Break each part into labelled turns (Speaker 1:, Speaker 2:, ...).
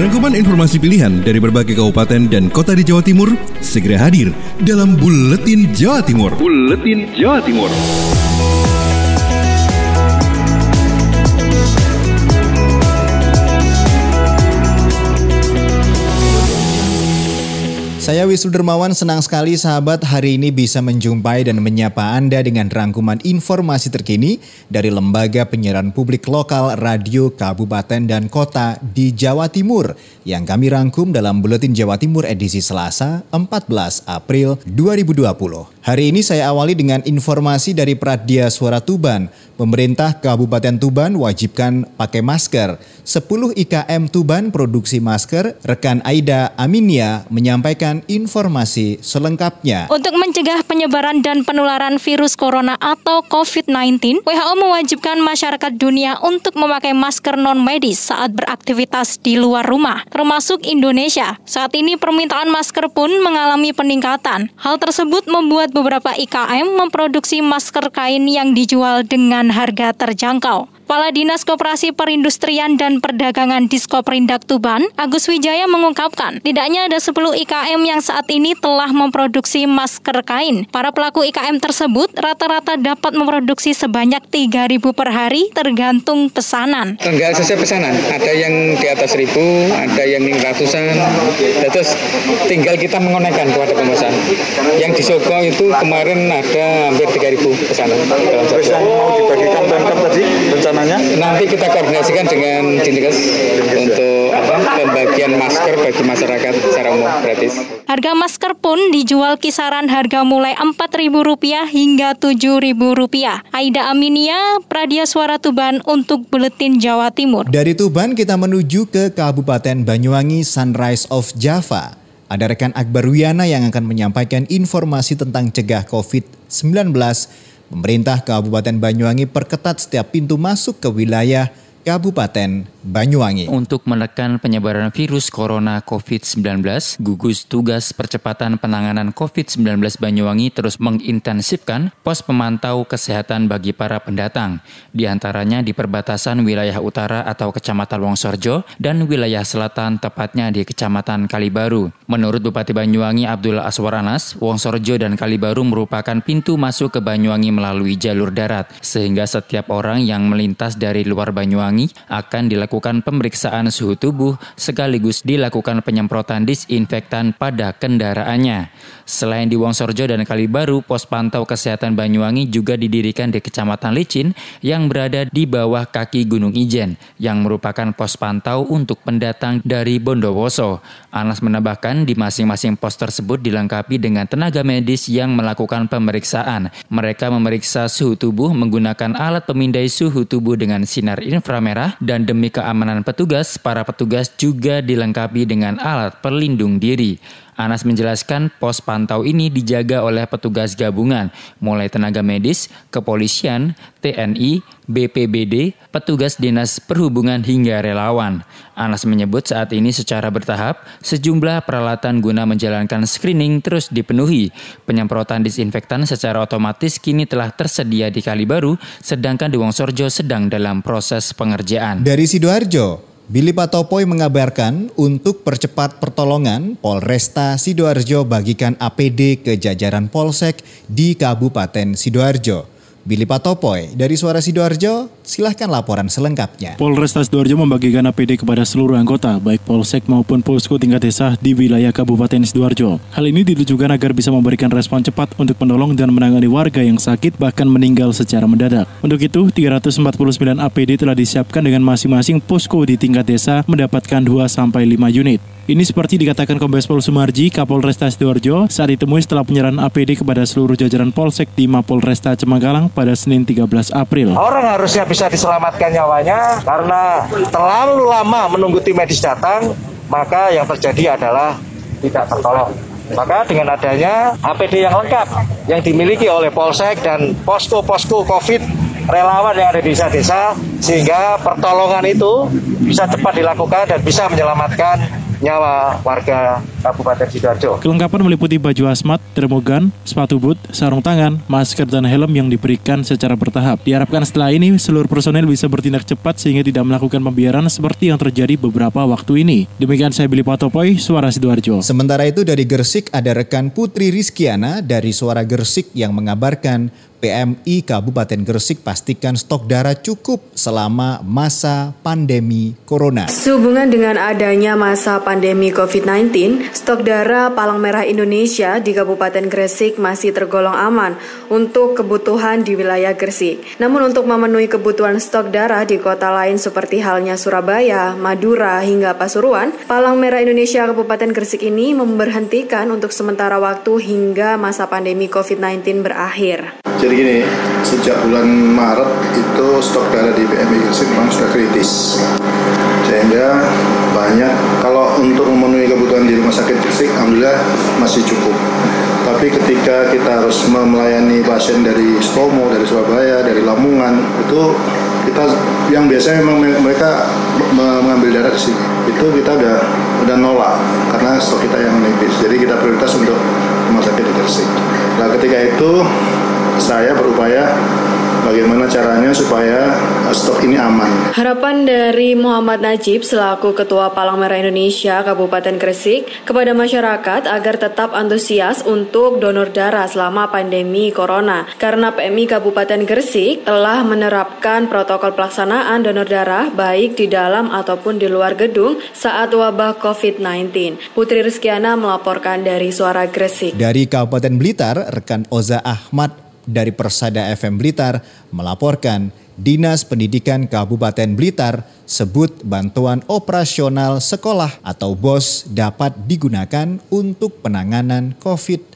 Speaker 1: Rangkuman informasi pilihan dari berbagai kabupaten dan kota di Jawa Timur segera hadir dalam Buletin Jawa Timur. Buletin Jawa Timur.
Speaker 2: Saya Wisnu Dermawan senang sekali sahabat hari ini bisa menjumpai dan menyapa Anda dengan rangkuman informasi terkini dari Lembaga Penyiaran Publik Lokal Radio Kabupaten dan Kota di Jawa Timur yang kami rangkum dalam Buletin Jawa Timur edisi Selasa 14 April 2020. Hari ini saya awali dengan informasi dari Pradia Suara Tuban. Pemerintah Kabupaten Tuban wajibkan pakai masker. 10 IKM Tuban produksi masker, rekan Aida Aminia menyampaikan informasi selengkapnya.
Speaker 3: Untuk mencegah penyebaran dan penularan virus corona atau COVID-19, WHO mewajibkan masyarakat dunia untuk memakai masker non-medis saat beraktivitas di luar rumah, termasuk Indonesia. Saat ini permintaan masker pun mengalami peningkatan. Hal tersebut membuat membuat beberapa IKM memproduksi masker kain yang dijual dengan harga terjangkau. Kepala Dinas Koperasi Perindustrian dan Perdagangan Perindak Tuban, Agus Wijaya mengungkapkan, tidaknya ada 10 IKM yang saat ini telah memproduksi masker kain. Para pelaku IKM tersebut rata-rata dapat memproduksi sebanyak 3.000 per hari tergantung pesanan. Tergantung
Speaker 4: sesuai pesanan, ada yang di atas 1.000, ada yang ratusan, terus tinggal kita mengonekan kepada pemesan. Yang di Soko itu kemarin ada hampir 3.000 pesanan. Terus mau dibagikan tadi rencana Nanti kita koordinasikan dengan Dinkes untuk apa pembagian masker bagi masyarakat secara umum gratis.
Speaker 3: Harga masker pun dijual kisaran harga mulai Rp4.000 hingga Rp7.000. Aida Aminia, Pradia Suara Tuban untuk Buletin Jawa Timur.
Speaker 2: Dari Tuban kita menuju ke Kabupaten Banyuwangi Sunrise of Java. Ada rekan Akbar Wiana yang akan menyampaikan informasi tentang cegah COVID-19 Pemerintah Kabupaten Banyuwangi perketat setiap pintu masuk ke wilayah Kabupaten Banyuwangi.
Speaker 4: Untuk menekan penyebaran virus corona COVID-19, gugus tugas percepatan penanganan COVID-19 Banyuwangi terus mengintensifkan pos pemantau kesehatan bagi para pendatang, di antaranya di perbatasan wilayah utara atau Kecamatan Wongsorjo dan wilayah selatan tepatnya di Kecamatan Kalibaru. Menurut Bupati Banyuwangi Abdul Aswaranas, Anas, Wongsorjo dan Kalibaru merupakan pintu masuk ke Banyuwangi melalui jalur darat, sehingga setiap orang yang melintas dari luar Banyuwangi Banyuwangi akan dilakukan pemeriksaan suhu tubuh sekaligus dilakukan penyemprotan disinfektan pada kendaraannya. Selain di Wongsorjo dan Kalibaru, pos pantau kesehatan Banyuwangi juga didirikan di Kecamatan Licin yang berada di bawah kaki Gunung Ijen yang merupakan pos pantau untuk pendatang dari Bondowoso. Anas menambahkan di masing-masing pos tersebut dilengkapi dengan tenaga medis yang melakukan pemeriksaan. Mereka memeriksa suhu tubuh menggunakan alat pemindai suhu tubuh dengan sinar inframerah merah dan demi keamanan petugas, para petugas juga dilengkapi dengan alat perlindung diri. Anas menjelaskan pos pantau ini dijaga oleh petugas gabungan, mulai tenaga medis, kepolisian, TNI, BPBD, petugas dinas perhubungan hingga relawan. Anas menyebut saat ini secara bertahap sejumlah peralatan guna menjalankan screening terus dipenuhi. Penyemprotan disinfektan secara otomatis kini telah tersedia di Kalibaru, sedangkan di Wongsorjo sedang dalam proses pengerjaan.
Speaker 2: Dari Sidoarjo, Billy Patopoy mengabarkan untuk percepat pertolongan, Polresta Sidoarjo bagikan APD ke jajaran Polsek di Kabupaten Sidoarjo. Billy Patopoy dari Suara Sidoarjo, silahkan
Speaker 5: laporan selengkapnya. Polresta Sidoarjo membagikan APD kepada seluruh anggota, baik polsek maupun posko tingkat desa di wilayah Kabupaten Sidoarjo. Hal ini ditujukan agar bisa memberikan respon cepat untuk menolong dan menangani warga yang sakit bahkan meninggal secara mendadak. Untuk itu, 349 APD telah disiapkan dengan masing-masing posko di tingkat desa mendapatkan 2 sampai 5 unit. Ini seperti dikatakan Kombes Pol Sumarji, Kapolresta Sidoarjo, saat ditemui setelah penyerahan APD kepada seluruh jajaran Polsek di Mapolresta Cemanggalang pada Senin 13 April.
Speaker 6: Orang harusnya bisa diselamatkan nyawanya karena terlalu lama menunggu tim medis datang, maka yang terjadi adalah tidak tertolong. Maka dengan adanya APD yang lengkap yang dimiliki oleh Polsek dan posko-posko COVID relawan yang ada di desa-desa sehingga pertolongan itu bisa cepat dilakukan dan bisa menyelamatkan nyawa warga Kabupaten Sidoarjo.
Speaker 5: Kelengkapan meliputi baju asmat, termogan, sepatu boot, sarung tangan, masker dan helm yang diberikan secara bertahap. Diharapkan setelah ini seluruh personel bisa bertindak cepat sehingga tidak melakukan pembiaran seperti yang terjadi beberapa waktu ini. Demikian saya Billy
Speaker 2: Patopoi, Suara Sidoarjo. Sementara itu dari Gersik ada rekan Putri Rizkiana dari Suara Gersik yang mengabarkan PMI Kabupaten Gresik pastikan stok darah cukup selama masa pandemi corona.
Speaker 7: Sehubungan dengan adanya masa pandemi COVID-19, stok darah Palang Merah Indonesia di Kabupaten Gresik masih tergolong aman untuk kebutuhan di wilayah Gresik. Namun untuk memenuhi kebutuhan stok darah di kota lain seperti halnya Surabaya, Madura, hingga Pasuruan, Palang Merah Indonesia Kabupaten Gresik ini memberhentikan untuk sementara waktu hingga masa pandemi COVID-19 berakhir
Speaker 2: jadi gini sejak bulan Maret itu stok darah di
Speaker 5: PMI Gresik memang sudah kritis sehingga banyak kalau untuk memenuhi kebutuhan di rumah sakit Gresik alhamdulillah masih cukup tapi ketika kita harus
Speaker 2: melayani pasien dari Stomo, dari Surabaya, dari Lamungan, itu kita yang biasanya memang mereka mengambil darah di sini itu kita udah udah nolak karena stok kita yang menipis jadi kita prioritas untuk rumah sakit di Gresik nah ketika itu saya berupaya bagaimana caranya supaya stok ini aman.
Speaker 7: Harapan dari Muhammad Najib selaku Ketua Palang Merah Indonesia Kabupaten Gresik kepada masyarakat agar tetap antusias untuk donor darah selama pandemi Corona karena PMI Kabupaten Gresik telah menerapkan protokol pelaksanaan donor darah baik di dalam ataupun di luar gedung saat wabah COVID-19. Putri Rizkiana melaporkan dari Suara Gresik.
Speaker 2: Dari Kabupaten Blitar, rekan Oza Ahmad dari Persada FM Blitar melaporkan Dinas Pendidikan Kabupaten Blitar sebut bantuan operasional sekolah atau BOS dapat digunakan untuk penanganan COVID-19.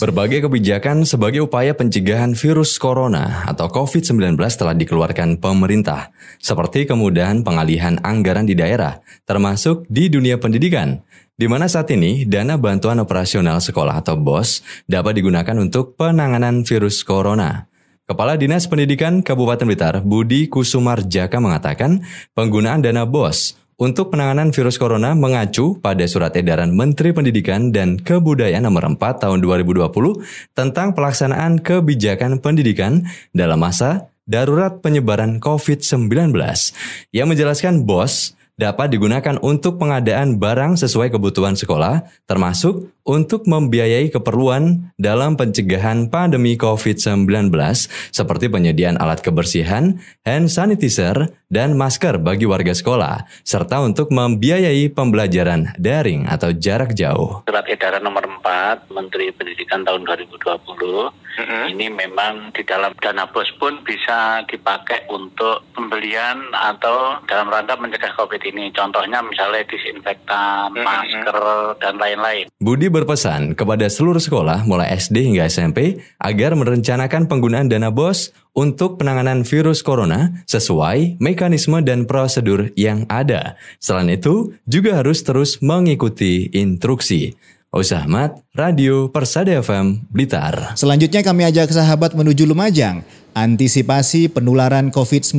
Speaker 8: Berbagai kebijakan sebagai upaya pencegahan virus corona atau COVID-19 telah dikeluarkan pemerintah, seperti kemudahan pengalihan anggaran di daerah, termasuk di dunia pendidikan di mana saat ini dana bantuan operasional sekolah atau BOS dapat digunakan untuk penanganan virus corona. Kepala Dinas Pendidikan Kabupaten Blitar, Budi Kusumar Jaka mengatakan, penggunaan dana BOS untuk penanganan virus corona mengacu pada surat edaran Menteri Pendidikan dan Kebudayaan nomor 4 tahun 2020 tentang pelaksanaan kebijakan pendidikan dalam masa darurat penyebaran COVID-19 yang menjelaskan BOS dapat digunakan untuk pengadaan barang sesuai kebutuhan sekolah, termasuk untuk membiayai keperluan dalam pencegahan pandemi COVID-19 seperti penyediaan alat kebersihan, hand sanitizer, dan masker bagi warga sekolah, serta untuk membiayai pembelajaran daring atau jarak jauh. Surat edaran nomor 4
Speaker 5: Menteri Pendidikan tahun 2020 mm
Speaker 6: -hmm. ini memang di dalam dana bos pun bisa dipakai untuk pembelian atau dalam rangka mencegah COVID ini. Contohnya misalnya disinfektan,
Speaker 4: mm -hmm. masker, dan
Speaker 8: lain-lain. Budi berpesan kepada seluruh sekolah mulai SD hingga SMP agar merencanakan penggunaan dana bos untuk penanganan virus corona sesuai mekanisme dan prosedur yang ada. Selain itu, juga harus terus mengikuti instruksi. Aus Ahmad, Radio Persada FM, Blitar.
Speaker 2: Selanjutnya kami ajak sahabat menuju Lumajang. Antisipasi penularan COVID-19,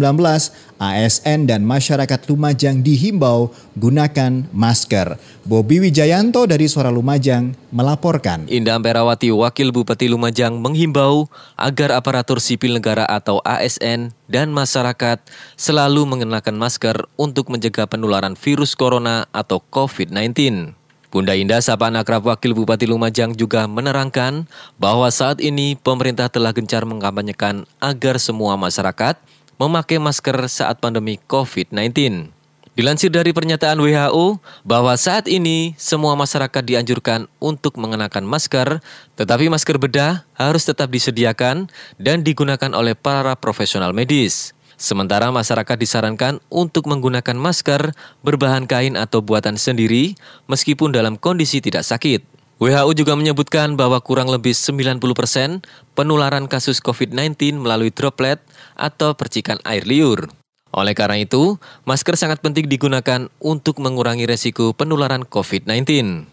Speaker 2: ASN dan masyarakat Lumajang dihimbau gunakan masker. Bobi Wijayanto dari Suara Lumajang melaporkan.
Speaker 9: Indah Perawati, Wakil Bupati Lumajang menghimbau agar aparatur sipil negara atau ASN dan masyarakat selalu mengenakan masker untuk mencegah penularan virus corona atau COVID-19. Bunda Indah Sapaan Akrab Wakil Bupati Lumajang juga menerangkan bahwa saat ini pemerintah telah gencar mengkampanyekan agar semua masyarakat memakai masker saat pandemi COVID-19. Dilansir dari pernyataan WHO bahwa saat ini semua masyarakat dianjurkan untuk mengenakan masker, tetapi masker bedah harus tetap disediakan dan digunakan oleh para profesional medis. Sementara masyarakat disarankan untuk menggunakan masker berbahan kain atau buatan sendiri meskipun dalam kondisi tidak sakit. WHO juga menyebutkan bahwa kurang lebih 90 persen penularan kasus COVID-19 melalui droplet atau percikan air liur. Oleh karena itu, masker sangat penting digunakan untuk mengurangi resiko penularan COVID-19.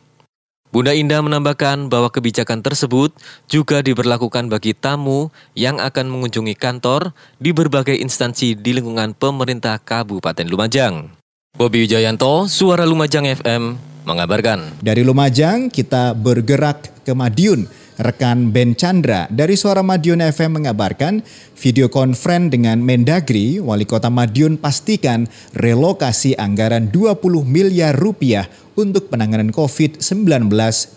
Speaker 9: Bunda Indah menambahkan bahwa kebijakan tersebut juga diberlakukan bagi tamu yang akan mengunjungi kantor di berbagai instansi di lingkungan pemerintah Kabupaten Lumajang. Bobi Wijayanto, Suara Lumajang FM, mengabarkan.
Speaker 2: Dari Lumajang, kita bergerak ke Madiun. Rekan Ben Chandra dari Suara Madiun FM mengabarkan video konferen dengan Mendagri, Wali Kota Madiun pastikan relokasi anggaran 20 miliar rupiah untuk penanganan COVID-19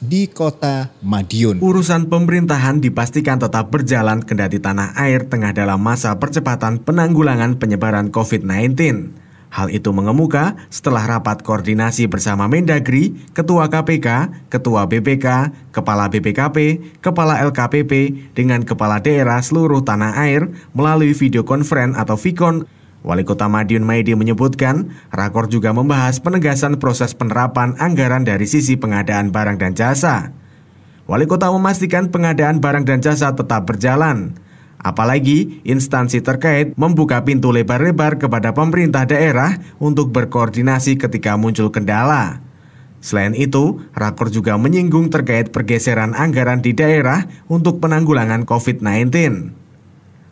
Speaker 2: di kota Madiun. Urusan pemerintahan
Speaker 6: dipastikan tetap berjalan kendati tanah air tengah dalam masa percepatan penanggulangan penyebaran COVID-19. Hal itu mengemuka setelah rapat koordinasi bersama Mendagri, Ketua KPK, Ketua BPK, Kepala BPKP, Kepala LKPP, dengan Kepala Daerah seluruh tanah air melalui video konferen atau VKON Wali Kota Madiun Maidi menyebutkan, rakor juga membahas penegasan proses penerapan anggaran dari sisi pengadaan barang dan jasa. Wali Kota memastikan pengadaan barang dan jasa tetap berjalan. Apalagi instansi terkait membuka pintu lebar-lebar kepada pemerintah daerah untuk berkoordinasi ketika muncul kendala. Selain itu, Rakor juga menyinggung terkait pergeseran anggaran di daerah untuk penanggulangan COVID-19.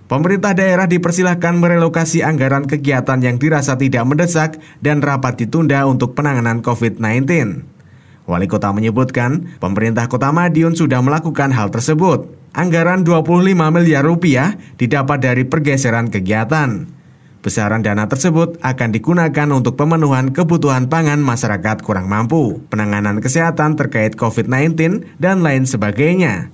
Speaker 6: Pemerintah daerah dipersilahkan merelokasi anggaran kegiatan yang dirasa tidak mendesak dan rapat ditunda untuk penanganan COVID-19. Wali kota menyebutkan, pemerintah kota Madiun sudah melakukan hal tersebut. Anggaran 25 miliar rupiah didapat dari pergeseran kegiatan. Besaran dana tersebut akan digunakan untuk pemenuhan kebutuhan pangan masyarakat kurang mampu, penanganan kesehatan terkait COVID-19, dan lain sebagainya.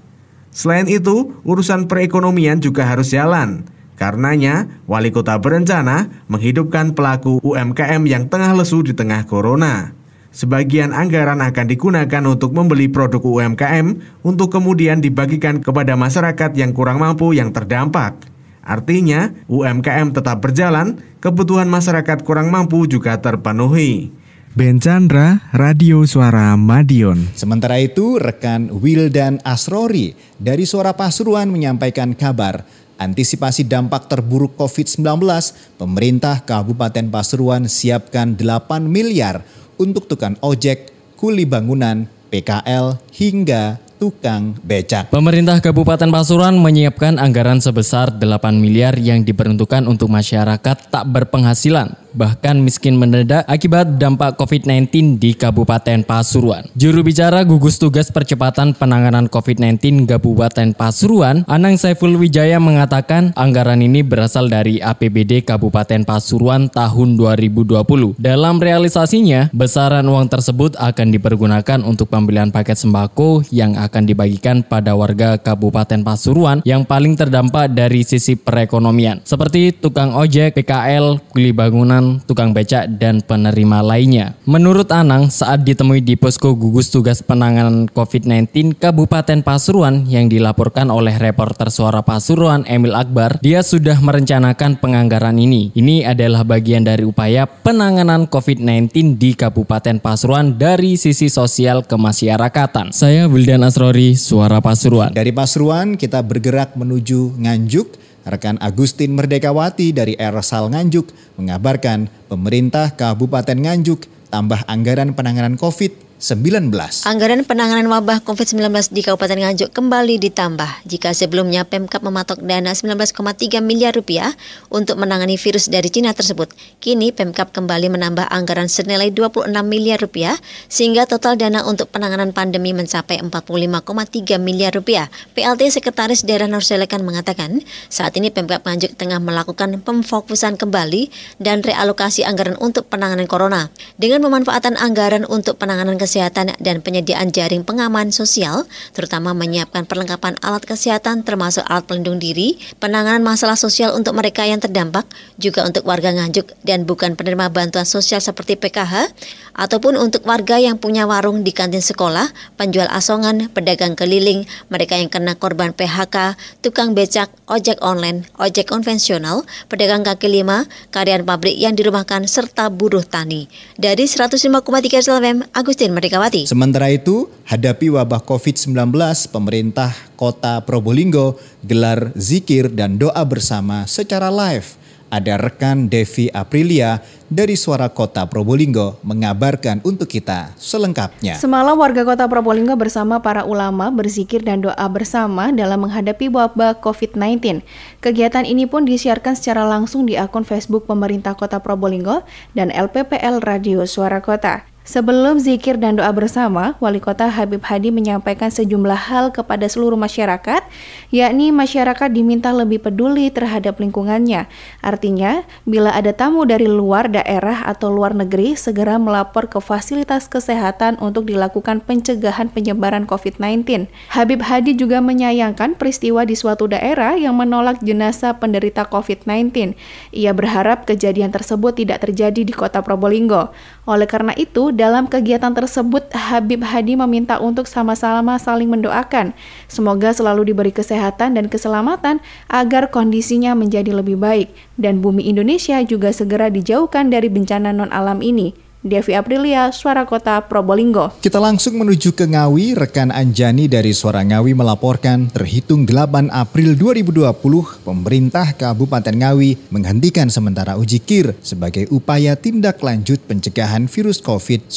Speaker 6: Selain itu, urusan perekonomian juga harus jalan. Karenanya, wali kota berencana menghidupkan pelaku UMKM yang tengah lesu di tengah corona. Sebagian anggaran akan digunakan untuk membeli produk UMKM untuk kemudian dibagikan kepada masyarakat yang kurang mampu yang terdampak. Artinya, UMKM tetap berjalan, kebutuhan masyarakat kurang mampu juga terpenuhi. Ben Chandra, Radio
Speaker 2: Suara Madiun. Sementara itu, rekan Wildan Asrori dari Suara Pasuruan menyampaikan kabar Antisipasi dampak terburuk COVID-19, pemerintah Kabupaten Pasuruan siapkan 8 miliar untuk tukang ojek, kuli bangunan, PKL, hingga tukang
Speaker 10: becak. Pemerintah Kabupaten Pasuruan menyiapkan anggaran sebesar 8 miliar yang diperuntukkan untuk masyarakat tak berpenghasilan bahkan miskin mendadak akibat dampak COVID-19 di Kabupaten Pasuruan. Juru bicara gugus tugas percepatan penanganan COVID-19 Kabupaten Pasuruan, Anang Saiful Wijaya mengatakan anggaran ini berasal dari APBD Kabupaten Pasuruan tahun 2020. Dalam realisasinya, besaran uang tersebut akan dipergunakan untuk pembelian paket sembako yang akan akan dibagikan pada warga Kabupaten Pasuruan yang paling terdampak dari sisi perekonomian, seperti tukang ojek, PKL, kuli bangunan, tukang becak, dan penerima lainnya. Menurut Anang, saat ditemui di posko gugus tugas penanganan COVID-19 Kabupaten Pasuruan yang dilaporkan oleh reporter suara Pasuruan Emil Akbar, dia sudah merencanakan penganggaran ini. Ini adalah bagian dari upaya penanganan COVID-19 di Kabupaten Pasuruan dari sisi sosial kemasyarakatan. Saya Wildan As Mas Rory, Suara Pasuruan. Dari Pasuruan
Speaker 2: kita bergerak menuju Nganjuk. Rekan Agustin Merdekawati dari Ersal Nganjuk mengabarkan pemerintah Kabupaten Nganjuk tambah anggaran penanganan COVID Anggaran
Speaker 11: penanganan wabah COVID-19 di Kabupaten Nganjuk kembali ditambah jika sebelumnya Pemkap mematok dana 19,3 miliar rupiah untuk menangani virus dari Cina tersebut. Kini Pemkap kembali menambah anggaran senilai 26 miliar rupiah sehingga total dana untuk penanganan pandemi mencapai 45,3 miliar rupiah. PLT Sekretaris Daerah Norselekan mengatakan saat ini Pemkap Nganjuk tengah melakukan pemfokusan kembali dan realokasi anggaran untuk penanganan corona. Dengan pemanfaatan anggaran untuk penanganan kesehatan dan penyediaan jaring pengaman sosial, terutama menyiapkan perlengkapan alat kesehatan termasuk alat pelindung diri, penanganan masalah sosial untuk mereka yang terdampak, juga untuk warga nganjuk dan bukan penerima bantuan sosial seperti PKH, ataupun untuk warga yang punya warung di kantin sekolah, penjual asongan, pedagang keliling, mereka yang kena korban PHK, tukang becak, ojek online, ojek konvensional, pedagang kaki lima, karyawan pabrik yang dirumahkan, serta buruh tani. Dari 105,3 FM, Agustin Merdekawati.
Speaker 2: Sementara itu, hadapi wabah COVID-19, pemerintah kota Probolinggo gelar zikir dan doa bersama secara live. Ada rekan Devi Aprilia dari Suara Kota Probolinggo mengabarkan untuk kita selengkapnya.
Speaker 12: Semalam warga Kota Probolinggo bersama para ulama berzikir dan doa bersama dalam menghadapi wabah COVID-19. Kegiatan ini pun disiarkan secara langsung di akun Facebook Pemerintah Kota Probolinggo dan LPPL Radio Suara Kota. Sebelum zikir dan doa bersama, Wali Kota Habib Hadi menyampaikan sejumlah hal kepada seluruh masyarakat, yakni masyarakat diminta lebih peduli terhadap lingkungannya. Artinya, bila ada tamu dari luar daerah atau luar negeri, segera melapor ke fasilitas kesehatan untuk dilakukan pencegahan penyebaran COVID-19. Habib Hadi juga menyayangkan peristiwa di suatu daerah yang menolak jenazah penderita COVID-19. Ia berharap kejadian tersebut tidak terjadi di kota Probolinggo. Oleh karena itu, dalam kegiatan tersebut, Habib Hadi meminta untuk sama-sama saling mendoakan. Semoga selalu diberi kesehatan dan keselamatan agar kondisinya menjadi lebih baik, dan bumi Indonesia juga segera dijauhkan dari bencana non-alam ini. Devi Aprilia, Suara Kota, Probolinggo.
Speaker 2: Kita langsung menuju ke Ngawi, rekan Anjani dari Suara Ngawi melaporkan terhitung 8 April 2020, pemerintah Kabupaten Ngawi menghentikan sementara uji KIR sebagai upaya tindak lanjut pencegahan virus COVID-19.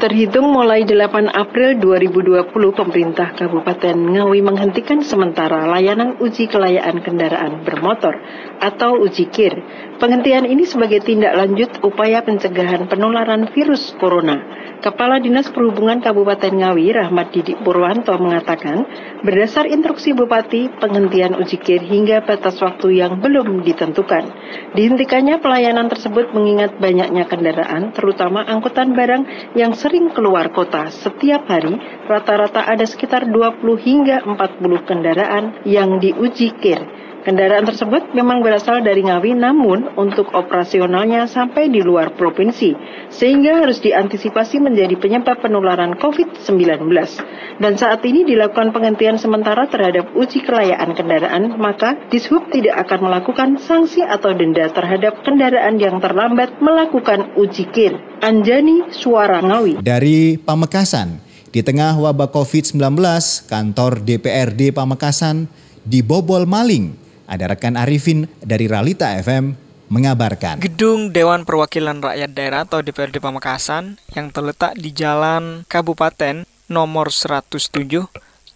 Speaker 13: Terhitung mulai 8 April 2020, pemerintah Kabupaten Ngawi menghentikan sementara layanan uji kelayaan kendaraan bermotor atau uji KIR. Penghentian ini sebagai tindak lanjut upaya pencegahan pencegahan penularan virus corona. Kepala Dinas Perhubungan Kabupaten Ngawi, Rahmat Didik Purwanto mengatakan, berdasar instruksi Bupati, penghentian ujikir hingga batas waktu yang belum ditentukan. Dihentikannya pelayanan tersebut mengingat banyaknya kendaraan, terutama angkutan barang yang sering keluar kota. Setiap hari, rata-rata ada sekitar 20 hingga 40 kendaraan yang diujikir. Kendaraan tersebut memang berasal dari Ngawi namun untuk operasionalnya sampai di luar provinsi sehingga harus diantisipasi menjadi penyebab penularan COVID-19. Dan saat ini dilakukan penghentian sementara terhadap uji kelayaan kendaraan maka Dishub tidak akan melakukan sanksi atau denda terhadap kendaraan yang terlambat melakukan uji kir. Anjani Suara Ngawi.
Speaker 2: Dari Pamekasan, di tengah wabah COVID-19, kantor DPRD Pamekasan dibobol maling ada rekan Arifin dari Ralita FM mengabarkan.
Speaker 14: Gedung Dewan Perwakilan Rakyat Daerah atau DPRD Pamekasan yang terletak di Jalan Kabupaten nomor 107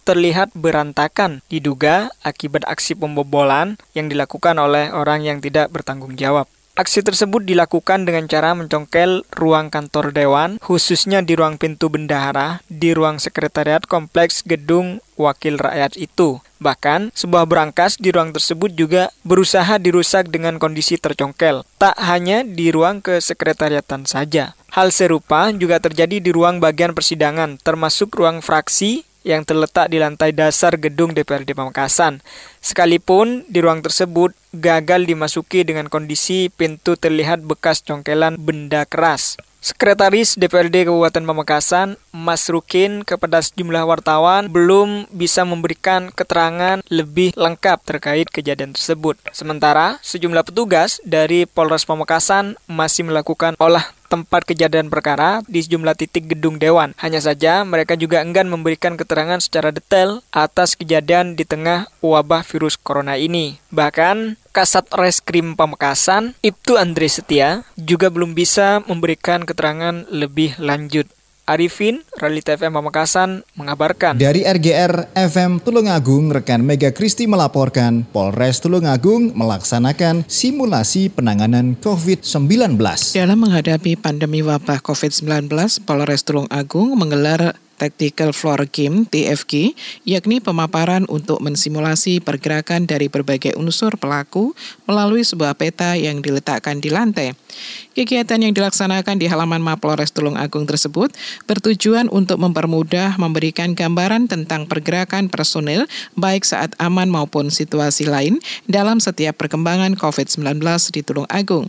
Speaker 14: terlihat berantakan diduga akibat aksi pembobolan yang dilakukan oleh orang yang tidak bertanggung jawab. Aksi tersebut dilakukan dengan cara mencongkel ruang kantor dewan, khususnya di ruang pintu bendahara, di ruang sekretariat kompleks gedung wakil rakyat itu. Bahkan, sebuah berangkas di ruang tersebut juga berusaha dirusak dengan kondisi tercongkel, tak hanya di ruang kesekretariatan saja. Hal serupa juga terjadi di ruang bagian persidangan, termasuk ruang fraksi yang terletak di lantai dasar gedung DPRD Pamekasan. Sekalipun di ruang tersebut gagal dimasuki dengan kondisi pintu terlihat bekas congkelan benda keras. Sekretaris DPRD Kabupaten Pamekasan, Mas Rukin, kepada sejumlah wartawan belum bisa memberikan keterangan lebih lengkap terkait kejadian tersebut. Sementara, sejumlah petugas dari Polres Pamekasan masih melakukan olah tempat kejadian perkara di sejumlah titik gedung dewan. Hanya saja, mereka juga enggan memberikan keterangan secara detail atas kejadian di tengah wabah virus corona ini. Bahkan, Kasat Reskrim Pamekasan, Ibtu Andri Setia, juga belum bisa memberikan keterangan lebih lanjut. Arifin, Realita FM Pamekasan mengabarkan. Dari
Speaker 2: RGR FM Tulungagung, rekan Mega Kristi melaporkan Polres Tulungagung melaksanakan simulasi penanganan
Speaker 15: COVID-19. Dalam menghadapi pandemi wabah COVID-19, Polres Tulungagung menggelar Tactical Floor Game TFG, yakni pemaparan untuk mensimulasi pergerakan dari berbagai unsur pelaku melalui sebuah peta yang diletakkan di lantai. Kegiatan yang dilaksanakan di halaman Mapolres Tulung Agung tersebut bertujuan untuk mempermudah memberikan gambaran tentang pergerakan personil baik saat aman maupun situasi lain dalam setiap perkembangan COVID-19 di Tulung Agung.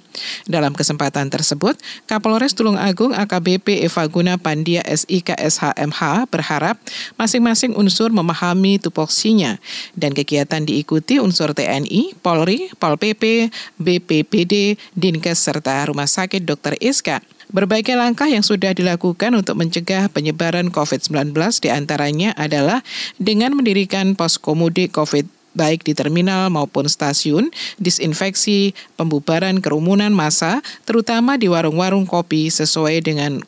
Speaker 15: Dalam kesempatan tersebut, Kapolres Tulung Agung AKBP Eva Guna Pandia SIKSHMH berharap masing-masing unsur memahami tupoksinya dan kegiatan diikuti unsur TNI, Polri, Pol PP, BPPD, Dinkes, serta Rumah Sakit Dr. Iska. Berbagai langkah yang sudah dilakukan untuk mencegah penyebaran COVID-19 diantaranya adalah dengan mendirikan poskomudik COVID baik di terminal maupun stasiun, disinfeksi, pembubaran kerumunan massa, terutama di warung-warung kopi sesuai dengan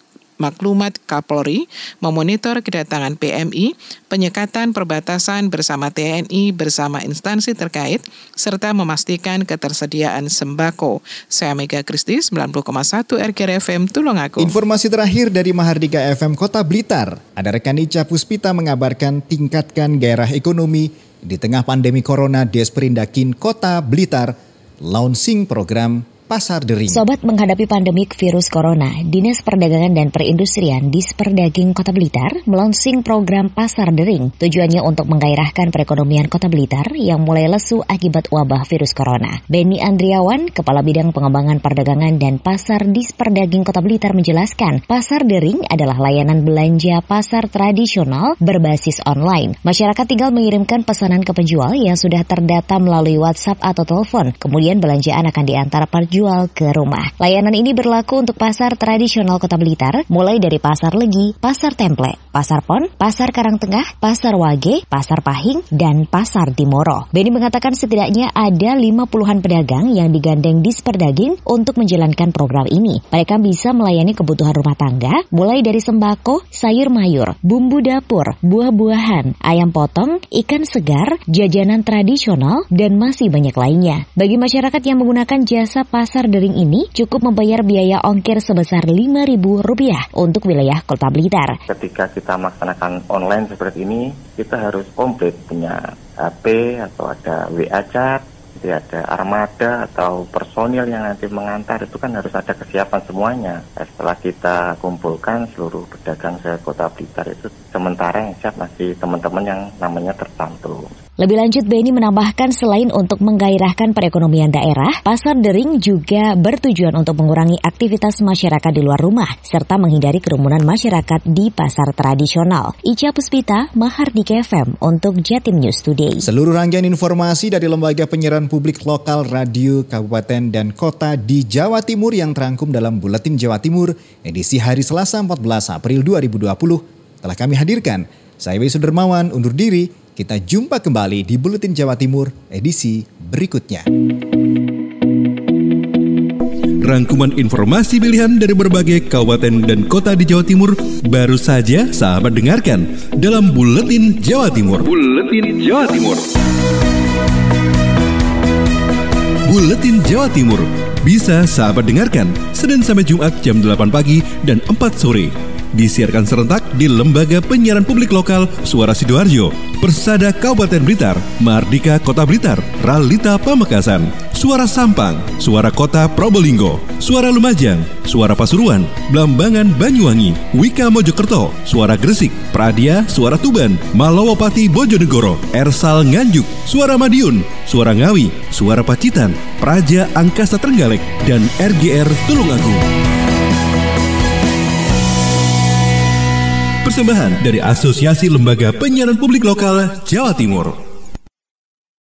Speaker 15: maklumat Kapolri memonitor kedatangan PMI, penyekatan perbatasan bersama TNI bersama instansi terkait, serta memastikan ketersediaan sembako. Saya Mega Kristi, 90,1 RKR FM Tulungagung.
Speaker 2: Informasi terakhir dari Mahardika FM Kota Blitar, ada rekan Ica Puspita mengabarkan tingkatkan gairah ekonomi di tengah pandemi Corona Desperindakin Kota Blitar launching program pasar dering.
Speaker 16: Sobat menghadapi pandemik virus corona, Dinas Perdagangan dan Perindustrian di Kota Blitar melonsing program pasar dering. Tujuannya untuk menggairahkan perekonomian Kota Blitar yang mulai lesu akibat wabah virus corona. Benny Andriawan, Kepala Bidang Pengembangan Perdagangan dan Pasar di Kota Blitar menjelaskan, pasar dering adalah layanan belanja pasar tradisional berbasis online. Masyarakat tinggal mengirimkan pesanan ke penjual yang sudah terdata melalui WhatsApp atau telepon. Kemudian belanjaan akan diantar per jual ke rumah. Layanan ini berlaku untuk pasar tradisional Kota Blitar, mulai dari Pasar Legi, Pasar Temple, Pasar Pon, Pasar Karang Tengah, Pasar Wage, Pasar Pahing, dan Pasar Timoro. Beni mengatakan setidaknya ada 50-an pedagang yang digandeng di Sperdagin untuk menjalankan program ini. Mereka bisa melayani kebutuhan rumah tangga, mulai dari sembako, sayur mayur, bumbu dapur, buah-buahan, ayam potong, ikan segar, jajanan tradisional, dan masih banyak lainnya. Bagi masyarakat yang menggunakan jasa pasar pasar dering ini cukup membayar biaya ongkir sebesar Rp5.000 untuk wilayah Kota Blitar.
Speaker 10: Ketika kita melaksanakan online seperti ini, kita harus komplit punya HP atau ada WA chat, jadi ada armada atau personil yang nanti mengantar itu kan harus ada kesiapan semuanya. Nah, setelah kita kumpulkan seluruh pedagang se kota Blitar itu sementara yang siap masih teman-teman yang namanya tertantum.
Speaker 16: Lebih lanjut, Beni menambahkan selain untuk menggairahkan perekonomian daerah, pasar dering juga bertujuan untuk mengurangi aktivitas masyarakat di luar rumah, serta menghindari kerumunan masyarakat di pasar tradisional. Ica Puspita, Mahardika FM untuk Jatim News Today.
Speaker 2: Seluruh rangkaian informasi dari Lembaga Penyiaran Publik Lokal Radio Kabupaten dan Kota di Jawa Timur yang terangkum dalam Buletin Jawa Timur edisi hari Selasa 14 April 2020 telah kami hadirkan. Saya Wei undur diri. Kita jumpa kembali di Buletin Jawa Timur edisi berikutnya.
Speaker 1: Rangkuman informasi pilihan dari berbagai kabupaten dan kota di Jawa Timur baru saja sahabat dengarkan dalam Buletin Jawa Timur. Buletin Jawa Timur. Buletin Jawa Timur bisa sahabat dengarkan Senin sampai Jumat jam 8 pagi dan 4 sore. Disiarkan serentak di Lembaga Penyiaran Publik Lokal Suara Sidoarjo Persada Kabupaten Blitar, Mardika Kota Blitar, Ralita Pamekasan, Suara Sampang, Suara Kota Probolinggo, Suara Lumajang, Suara Pasuruan, Blambangan Banyuwangi, Wika Mojokerto, Suara Gresik, Pradia, Suara Tuban, Malawapati Bojonegoro, Ersal Nganjuk, Suara Madiun, Suara Ngawi, Suara Pacitan, Praja Angkasa Trenggalek, dan RGR Tulungagung.
Speaker 14: persembahan dari Asosiasi Lembaga Penyiaran Publik Lokal Jawa Timur.